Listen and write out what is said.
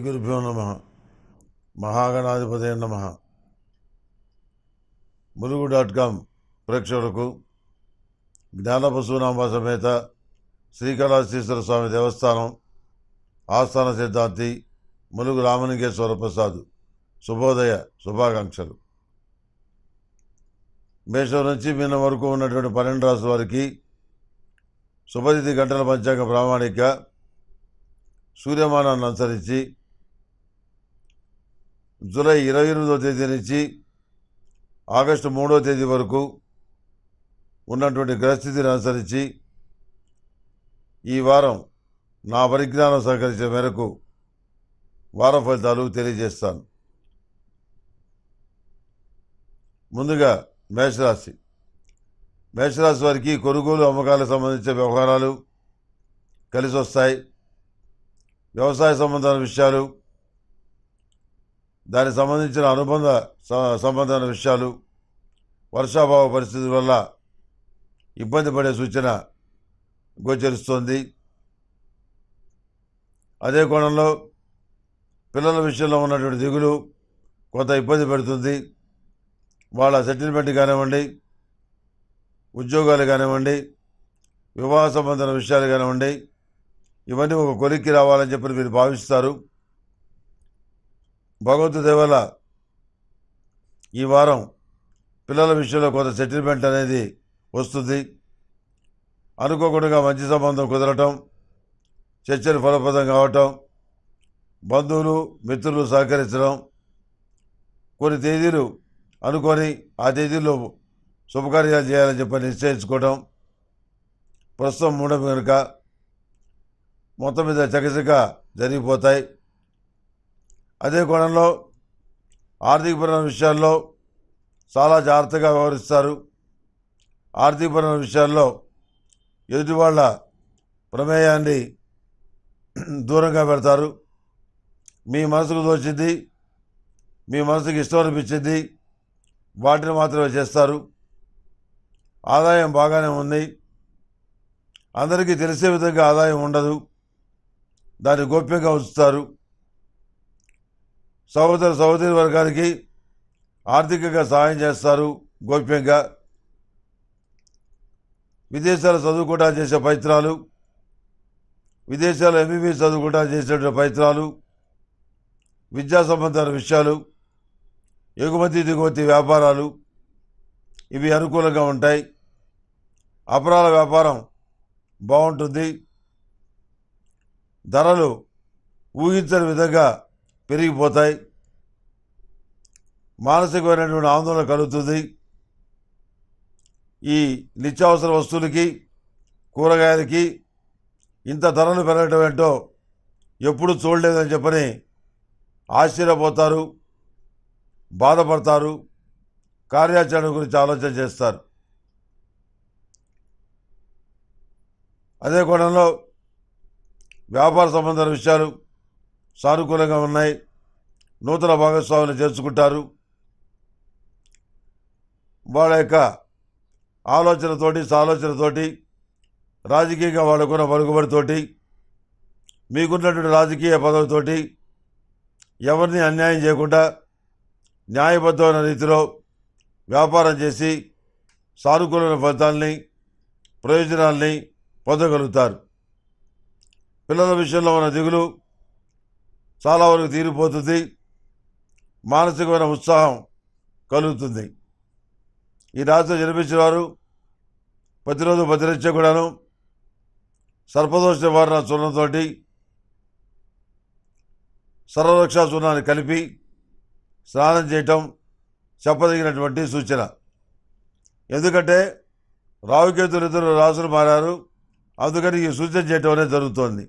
శ్రీగురుభ్యో నమ మహాగణాధిపతి నమ ములుగు డాట్ కామ్ ప్రేక్షకులకు జ్ఞానపశునామ సమేత శ్రీకాళహస్తీశ్వర స్వామి దేవస్థానం ఆస్థాన సిద్ధాంతి ములుగు రామలింగేశ్వర ప్రసాద్ శుభోదయ శుభాకాంక్షలు మేషం నుంచి మిన్న వరకు ఉన్నటువంటి పన్నెండు రాసుల వారికి శుభతిథి గంటల పంచాంగ ప్రామాణిక సూర్యమానాన్ని అనుసరించి జూలై ఇరవై ఎనిమిదో తేదీ నుంచి ఆగస్టు మూడో తేదీ వరకు ఉన్నటువంటి గ్రహస్థితిని అనుసరించి ఈ వారం నా పరిజ్ఞానం సహకరించే మేరకు వార ఫలితాలు తెలియజేస్తాను ముందుగా మేషరాశి మేషరాశి వారికి కొనుగోలు అమ్మకాలకు సంబంధించిన వ్యవహారాలు కలిసి వస్తాయి వ్యవసాయ సంబంధాల విషయాలు దానికి సంబంధించిన అనుబంధ సంబంధమైన విషయాలు వర్షాభావ పరిస్థితుల వల్ల ఇబ్బంది పడే సూచన గోచరిస్తోంది అదే కోణంలో పిల్లల విషయంలో ఉన్నటువంటి దిగులు కొంత ఇబ్బంది పెడుతుంది వాళ్ళ సెటిల్మెంట్ కానివ్వండి ఉద్యోగాలు కానివ్వండి వివాహ సంబంధమైన విషయాలు కానివ్వండి ఇవన్నీ ఒక కొలిక్కి రావాలని చెప్పి మీరు భావిస్తారు భగవద్దు ఈ వారం పిల్లల విషయంలో కొంత సెటిల్మెంట్ అనేది వస్తుంది అనుకోకుండా మంచి సంబంధం కుదరటం చర్చలు ఫలప్రదం కావటం బంధువులు మిత్రులు సహకరించడం కొన్ని తేదీలు అనుకొని ఆ తేదీల్లో శుభకార్యాలు చేయాలని చెప్పి నిశ్చయించుకోవటం ప్రస్తుతం మూడవ కనుక మొత్తం మీద చకచక జరిగిపోతాయి అదే కోణంలో ఆర్థికపరమైన విషయాల్లో చాలా జాగ్రత్తగా వ్యవహరిస్తారు ఆర్థికపరమైన విషయాల్లో ఎదుటి వాళ్ళ ప్రమేయాన్ని దూరంగా పెడతారు మీ మనసుకు తోచింది మీ మనసుకు ఇష్టం అనిపించింది వాటిని మాత్రమే చేస్తారు ఆదాయం బాగానే ఉంది అందరికీ తెలిసే విధంగా ఆదాయం ఉండదు దాన్ని గోప్యంగా ఉంచుతారు సహోదర సహోదరి వర్గానికి ఆర్థికంగా సహాయం చేస్తారు గోప్యంగా విదేశాలు చదువుకుంటా చేసే పైత్రాలు విదేశాల్లో ఎంబీబీఎస్ చదువుకుంటా చేసేటువంటి పైత్రాలు విద్యా సంబంధమైన విషయాలు ఎగుమతి దిగుమతి వ్యాపారాలు ఇవి అనుకూలంగా ఉంటాయి అపరాల వ్యాపారం బాగుంటుంది ధరలు ఊహించని విధంగా పెరిగిపోతాయి మానసికమైనటువంటి ఆందోళన కలుగుతుంది ఈ నిత్యావసర వస్తువులకి కూరగాయలకి ఇంత ధరలు పెరగటం ఏంటో ఎప్పుడు చూడలేదని చెప్పని ఆశ్చర్యపోతారు బాధపడతారు కార్యాచరణ గురించి ఆలోచన చేస్తారు అదే కోణంలో వ్యాపార సంబంధాల విషయాలు సానుకూలంగా ఉన్నాయి నూతన భాగస్వాములు చేర్చుకుంటారు వాళ్ళ యొక్క ఆలోచనతోటి సాలోచనతోటి రాజకీయంగా వాళ్ళకున్న పలుకుబడితోటి మీకున్నటువంటి రాజకీయ పదవితోటి ఎవరిని అన్యాయం చేయకుండా న్యాయబద్ధమైన రీతిలో వ్యాపారం చేసి సానుకూలమైన ఫలితాలని ప్రయోజనాల్ని పొందగలుగుతారు పిల్లల విషయంలో ఉన్న దిగులు చాలా వరకు తీరిపోతుంది మానసికమైన ఉత్సాహం కలుగుతుంది ఈ రాత్రి జన్మించిన వారు ప్రతిరోజు భద్రించే కూడాను సర్పదోష నివారణ చూడంతో సర్వరక్ష చూర్ణాన్ని కలిపి స్నానం చేయటం చెప్పదగినటువంటి సూచన ఎందుకంటే రావుకేతులు ఇద్దరు రాసులు మారారు అందుకని ఈ సూచన చేయటం అనేది జరుగుతోంది